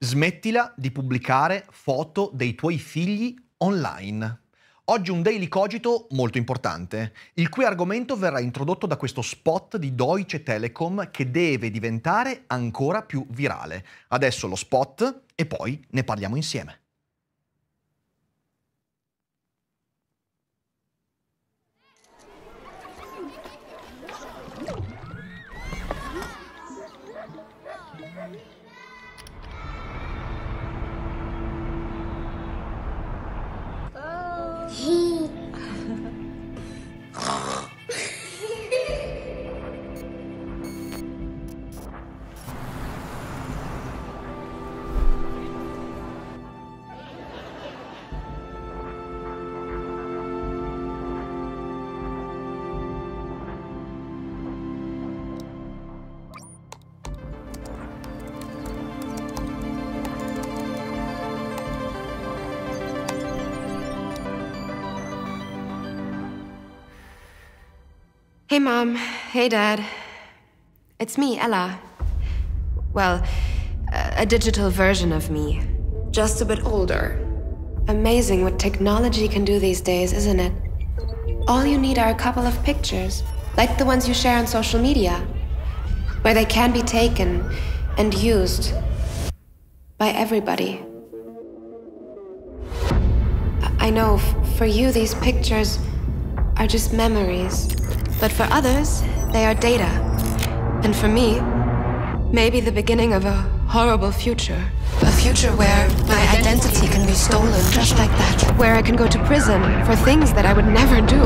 Smettila di pubblicare foto dei tuoi figli online. Oggi un daily cogito molto importante, il cui argomento verrà introdotto da questo spot di Deutsche Telekom che deve diventare ancora più virale. Adesso lo spot e poi ne parliamo insieme. Hey, Mom. Hey, Dad. It's me, Ella. Well, a, a digital version of me. Just a bit older. Amazing what technology can do these days, isn't it? All you need are a couple of pictures, like the ones you share on social media, where they can be taken and used by everybody. I know, for you, these pictures are just memories. But for others, they are data. And for me, maybe the beginning of a horrible future. A future where my identity can be stolen just like that. Where I can go to prison for things that I would never do.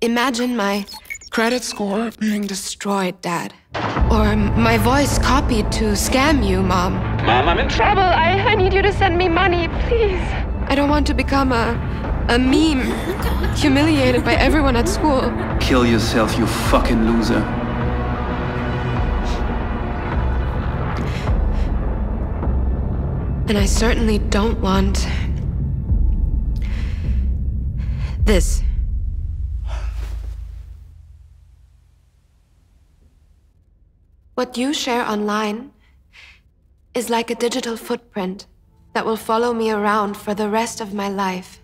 Imagine my credit score being destroyed, Dad. Or my voice copied to scam you, Mom. Mom, I'm in trouble. I, I need you to send me money, please. I don't want to become a, a meme, humiliated by everyone at school kill yourself, you fucking loser. And I certainly don't want... this. What you share online is like a digital footprint that will follow me around for the rest of my life.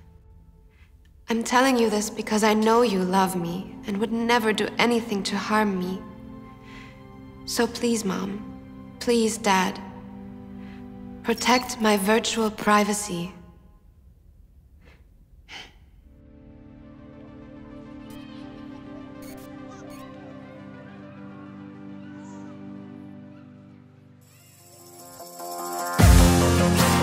I'm telling you this because I know you love me and would never do anything to harm me. So please, Mom, please, Dad, protect my virtual privacy.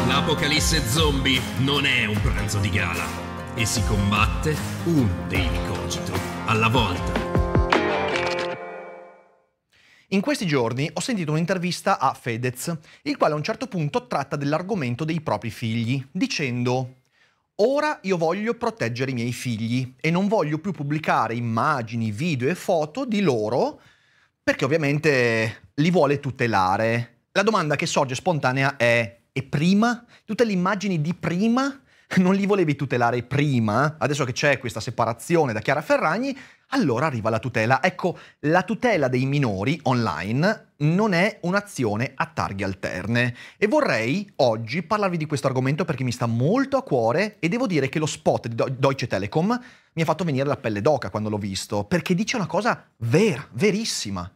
L'apocalisse zombie non è un pranzo di gala. e si combatte un Daily Cogito alla volta. In questi giorni ho sentito un'intervista a Fedez, il quale a un certo punto tratta dell'argomento dei propri figli, dicendo Ora io voglio proteggere i miei figli e non voglio più pubblicare immagini, video e foto di loro perché ovviamente li vuole tutelare. La domanda che sorge spontanea è e prima? Tutte le immagini di prima? non li volevi tutelare prima, adesso che c'è questa separazione da Chiara Ferragni, allora arriva la tutela. Ecco, la tutela dei minori online non è un'azione a targhe alterne e vorrei oggi parlarvi di questo argomento perché mi sta molto a cuore e devo dire che lo spot di Deutsche Telekom mi ha fatto venire la pelle d'oca quando l'ho visto, perché dice una cosa vera, verissima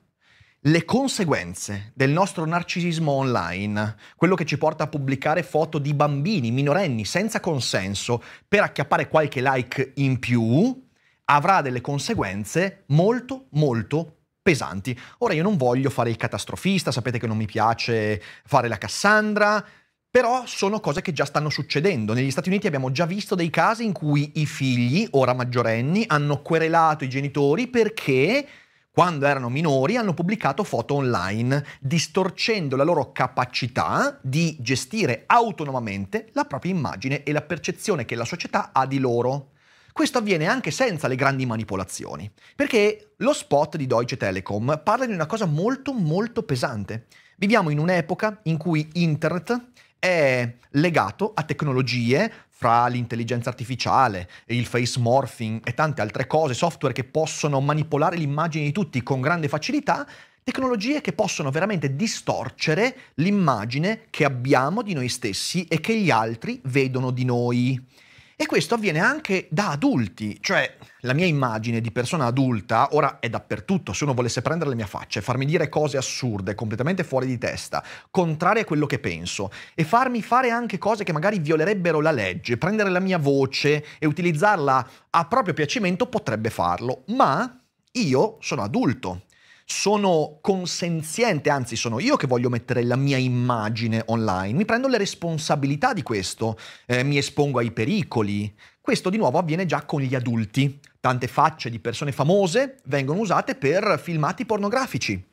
le conseguenze del nostro narcisismo online, quello che ci porta a pubblicare foto di bambini minorenni senza consenso per acchiappare qualche like in più, avrà delle conseguenze molto molto pesanti. Ora io non voglio fare il catastrofista, sapete che non mi piace fare la Cassandra, però sono cose che già stanno succedendo. Negli Stati Uniti abbiamo già visto dei casi in cui i figli, ora maggiorenni, hanno querelato i genitori perché quando erano minori, hanno pubblicato foto online, distorcendo la loro capacità di gestire autonomamente la propria immagine e la percezione che la società ha di loro. Questo avviene anche senza le grandi manipolazioni, perché lo spot di Deutsche Telekom parla di una cosa molto molto pesante. Viviamo in un'epoca in cui internet è legato a tecnologie fra l'intelligenza artificiale, il face morphing e tante altre cose, software che possono manipolare l'immagine di tutti con grande facilità, tecnologie che possono veramente distorcere l'immagine che abbiamo di noi stessi e che gli altri vedono di noi. E questo avviene anche da adulti, cioè la mia immagine di persona adulta ora è dappertutto, se uno volesse prendere la mia faccia e farmi dire cose assurde, completamente fuori di testa, contrarie a quello che penso, e farmi fare anche cose che magari violerebbero la legge, prendere la mia voce e utilizzarla a proprio piacimento potrebbe farlo, ma io sono adulto sono consenziente, anzi sono io che voglio mettere la mia immagine online, mi prendo le responsabilità di questo, eh, mi espongo ai pericoli. Questo di nuovo avviene già con gli adulti. Tante facce di persone famose vengono usate per filmati pornografici.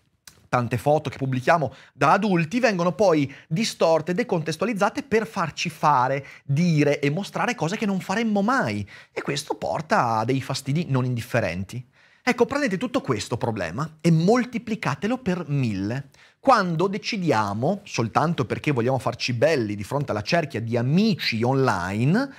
Tante foto che pubblichiamo da adulti vengono poi distorte, decontestualizzate per farci fare, dire e mostrare cose che non faremmo mai. E questo porta a dei fastidi non indifferenti. Ecco, prendete tutto questo problema e moltiplicatelo per mille. Quando decidiamo, soltanto perché vogliamo farci belli di fronte alla cerchia di amici online,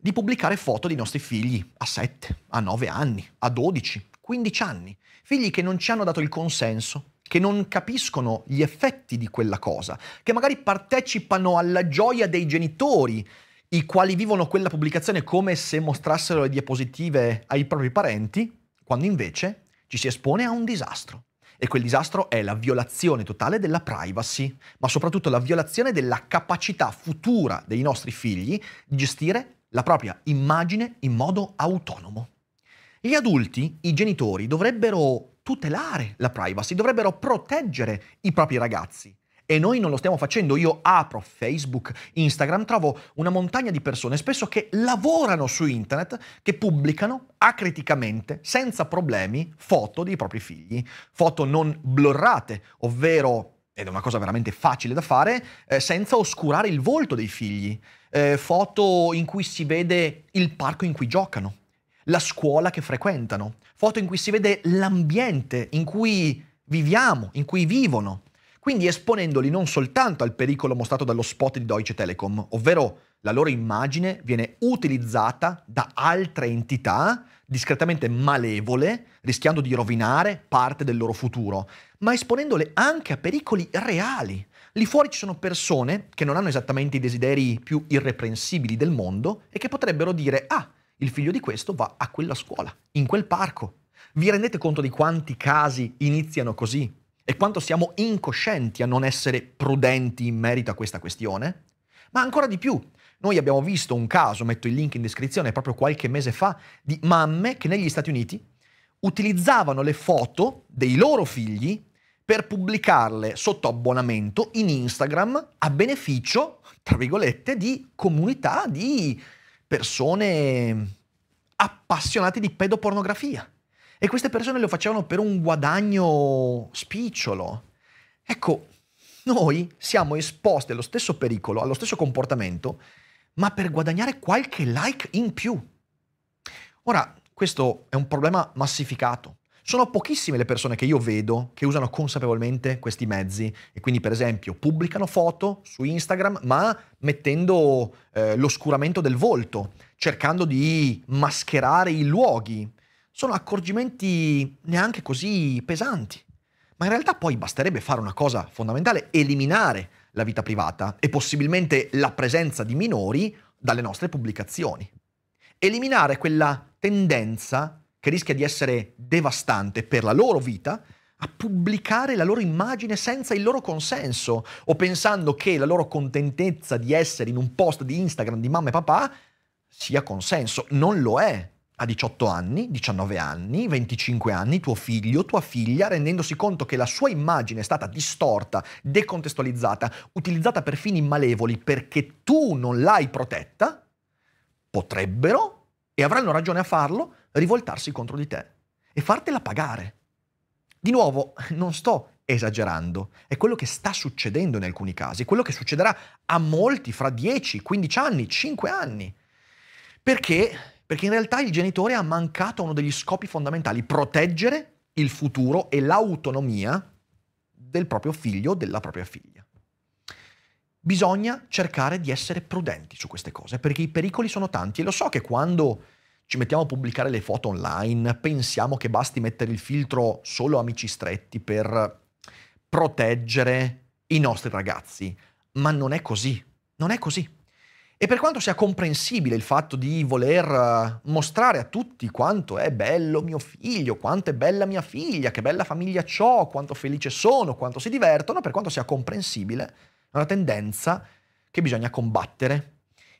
di pubblicare foto dei nostri figli a 7, a 9 anni, a 12, 15 anni, figli che non ci hanno dato il consenso, che non capiscono gli effetti di quella cosa, che magari partecipano alla gioia dei genitori, i quali vivono quella pubblicazione come se mostrassero le diapositive ai propri parenti, quando invece ci si espone a un disastro. E quel disastro è la violazione totale della privacy, ma soprattutto la violazione della capacità futura dei nostri figli di gestire la propria immagine in modo autonomo. Gli adulti, i genitori, dovrebbero tutelare la privacy, dovrebbero proteggere i propri ragazzi e noi non lo stiamo facendo. Io apro Facebook, Instagram, trovo una montagna di persone, spesso che lavorano su internet, che pubblicano acriticamente, senza problemi, foto dei propri figli. Foto non blurrate, ovvero ed è una cosa veramente facile da fare, eh, senza oscurare il volto dei figli. Eh, foto in cui si vede il parco in cui giocano, la scuola che frequentano, foto in cui si vede l'ambiente in cui viviamo, in cui vivono quindi esponendoli non soltanto al pericolo mostrato dallo spot di Deutsche Telekom, ovvero la loro immagine viene utilizzata da altre entità discretamente malevole, rischiando di rovinare parte del loro futuro, ma esponendole anche a pericoli reali. Lì fuori ci sono persone che non hanno esattamente i desideri più irreprensibili del mondo e che potrebbero dire, ah, il figlio di questo va a quella scuola, in quel parco. Vi rendete conto di quanti casi iniziano così? e quanto siamo incoscienti a non essere prudenti in merito a questa questione, ma ancora di più, noi abbiamo visto un caso, metto il link in descrizione, proprio qualche mese fa, di mamme che negli Stati Uniti utilizzavano le foto dei loro figli per pubblicarle sotto abbonamento in Instagram a beneficio, tra virgolette, di comunità di persone appassionate di pedopornografia. E queste persone lo facevano per un guadagno spicciolo. Ecco, noi siamo esposti allo stesso pericolo, allo stesso comportamento, ma per guadagnare qualche like in più. Ora, questo è un problema massificato. Sono pochissime le persone che io vedo che usano consapevolmente questi mezzi e quindi per esempio pubblicano foto su Instagram ma mettendo eh, l'oscuramento del volto, cercando di mascherare i luoghi sono accorgimenti neanche così pesanti. Ma in realtà poi basterebbe fare una cosa fondamentale, eliminare la vita privata e possibilmente la presenza di minori dalle nostre pubblicazioni. Eliminare quella tendenza che rischia di essere devastante per la loro vita a pubblicare la loro immagine senza il loro consenso o pensando che la loro contentezza di essere in un post di Instagram di mamma e papà sia consenso. Non lo è a 18 anni, 19 anni, 25 anni, tuo figlio, tua figlia, rendendosi conto che la sua immagine è stata distorta, decontestualizzata, utilizzata per fini malevoli perché tu non l'hai protetta, potrebbero, e avranno ragione a farlo, rivoltarsi contro di te e fartela pagare. Di nuovo, non sto esagerando, è quello che sta succedendo in alcuni casi, quello che succederà a molti fra 10, 15 anni, 5 anni, perché perché in realtà il genitore ha mancato uno degli scopi fondamentali, proteggere il futuro e l'autonomia del proprio figlio o della propria figlia. Bisogna cercare di essere prudenti su queste cose, perché i pericoli sono tanti e lo so che quando ci mettiamo a pubblicare le foto online pensiamo che basti mettere il filtro solo amici stretti per proteggere i nostri ragazzi, ma non è così, non è così. E per quanto sia comprensibile il fatto di voler eh, mostrare a tutti quanto è bello mio figlio, quanto è bella mia figlia, che bella famiglia ho, quanto felice sono, quanto si divertono, per quanto sia comprensibile, è una tendenza che bisogna combattere.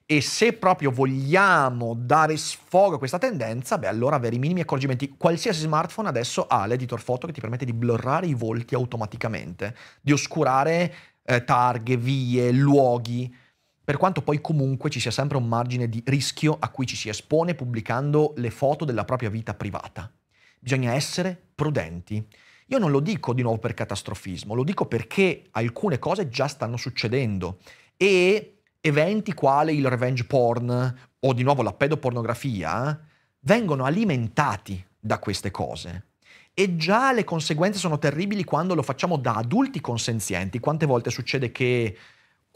E se proprio vogliamo dare sfogo a questa tendenza, beh allora avere i minimi accorgimenti. Qualsiasi smartphone adesso ha l'editor foto che ti permette di blurrare i volti automaticamente, di oscurare eh, targhe, vie, luoghi per quanto poi comunque ci sia sempre un margine di rischio a cui ci si espone pubblicando le foto della propria vita privata. Bisogna essere prudenti. Io non lo dico di nuovo per catastrofismo, lo dico perché alcune cose già stanno succedendo e eventi quali il revenge porn o di nuovo la pedopornografia vengono alimentati da queste cose. E già le conseguenze sono terribili quando lo facciamo da adulti consenzienti. Quante volte succede che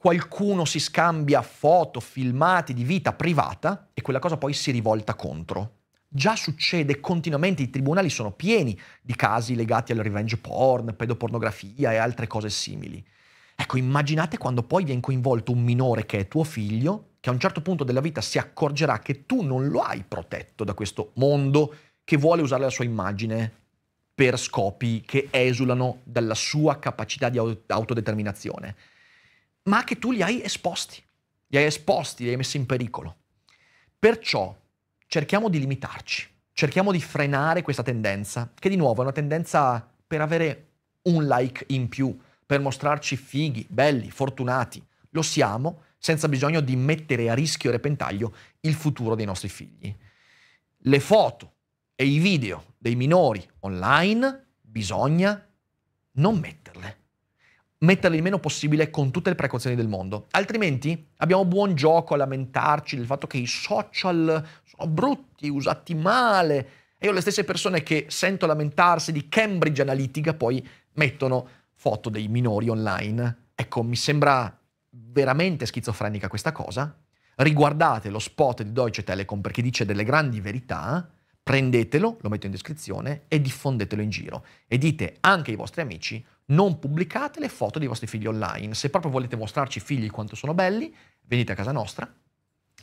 qualcuno si scambia foto, filmati di vita privata e quella cosa poi si rivolta contro. Già succede continuamente, i tribunali sono pieni di casi legati al revenge porn, pedopornografia e altre cose simili. Ecco, immaginate quando poi viene coinvolto un minore che è tuo figlio, che a un certo punto della vita si accorgerà che tu non lo hai protetto da questo mondo che vuole usare la sua immagine per scopi che esulano dalla sua capacità di autodeterminazione ma che tu li hai esposti, li hai esposti, li hai messi in pericolo. Perciò cerchiamo di limitarci, cerchiamo di frenare questa tendenza, che di nuovo è una tendenza per avere un like in più, per mostrarci fighi, belli, fortunati. Lo siamo senza bisogno di mettere a rischio e repentaglio il futuro dei nostri figli. Le foto e i video dei minori online bisogna non metterle metterli il meno possibile con tutte le precauzioni del mondo. Altrimenti abbiamo buon gioco a lamentarci del fatto che i social sono brutti, usati male. E io le stesse persone che sento lamentarsi di Cambridge Analytica poi mettono foto dei minori online. Ecco, mi sembra veramente schizofrenica questa cosa. Riguardate lo spot di Deutsche Telekom perché dice delle grandi verità prendetelo, lo metto in descrizione e diffondetelo in giro e dite anche ai vostri amici non pubblicate le foto dei vostri figli online. Se proprio volete mostrarci i figli quanto sono belli, venite a casa nostra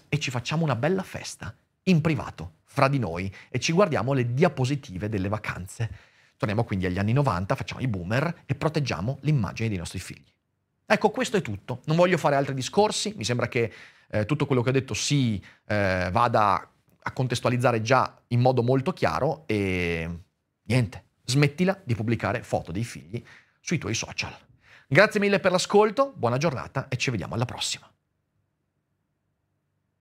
e ci facciamo una bella festa in privato, fra di noi, e ci guardiamo le diapositive delle vacanze. Torniamo quindi agli anni 90, facciamo i boomer e proteggiamo l'immagine dei nostri figli. Ecco, questo è tutto. Non voglio fare altri discorsi, mi sembra che eh, tutto quello che ho detto si eh, vada a contestualizzare già in modo molto chiaro e niente, smettila di pubblicare foto dei figli sui tuoi social. Grazie mille per l'ascolto, buona giornata e ci vediamo alla prossima.